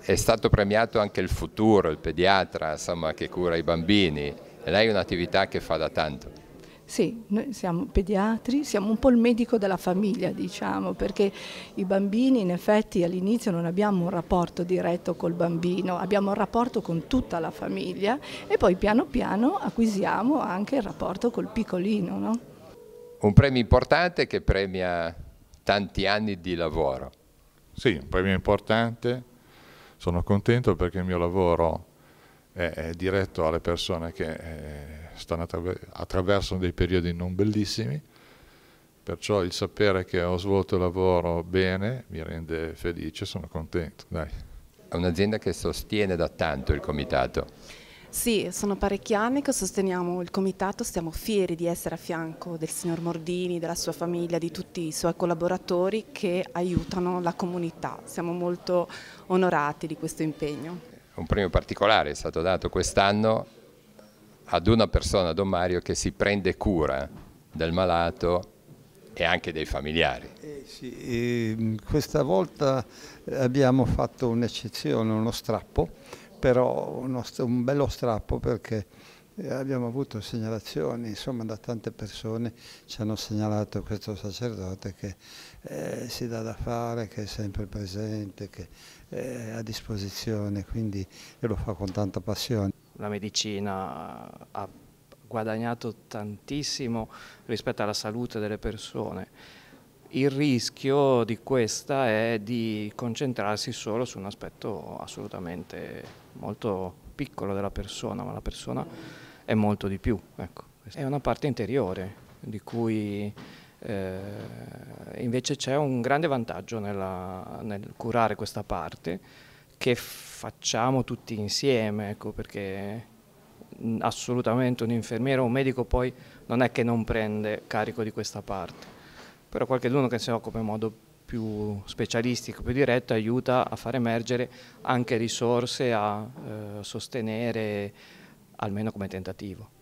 è stato premiato anche il futuro, il pediatra insomma, che cura i bambini. Lei è un'attività che fa da tanto. Sì, noi siamo pediatri, siamo un po' il medico della famiglia, diciamo, perché i bambini in effetti all'inizio non abbiamo un rapporto diretto col bambino, abbiamo un rapporto con tutta la famiglia e poi piano piano acquisiamo anche il rapporto col piccolino. No? Un premio importante che premia tanti anni di lavoro. Sì, un premio importante sono contento perché il mio lavoro è, è diretto alle persone che eh, stanno attraver attraversano dei periodi non bellissimi, perciò il sapere che ho svolto il lavoro bene mi rende felice, sono contento. Dai. È un'azienda che sostiene da tanto il comitato. Sì, sono parecchi anni che sosteniamo il comitato, siamo fieri di essere a fianco del signor Mordini, della sua famiglia, di tutti i suoi collaboratori che aiutano la comunità. Siamo molto onorati di questo impegno. Un premio particolare è stato dato quest'anno ad una persona, Don Mario, che si prende cura del malato e anche dei familiari. Eh sì, eh, questa volta abbiamo fatto un'eccezione, uno strappo, però uno, un bello strappo perché eh, abbiamo avuto segnalazioni, insomma da tante persone ci hanno segnalato questo sacerdote che eh, si dà da fare, che è sempre presente, che eh, è a disposizione, quindi lo fa con tanta passione. La medicina ha guadagnato tantissimo rispetto alla salute delle persone il rischio di questa è di concentrarsi solo su un aspetto assolutamente molto piccolo della persona, ma la persona è molto di più. Ecco. È una parte interiore di cui eh, invece c'è un grande vantaggio nella, nel curare questa parte che facciamo tutti insieme, ecco, perché assolutamente un infermiere o un medico poi non è che non prende carico di questa parte però qualcuno che si occupa in modo più specialistico, più diretto, aiuta a far emergere anche risorse a eh, sostenere almeno come tentativo.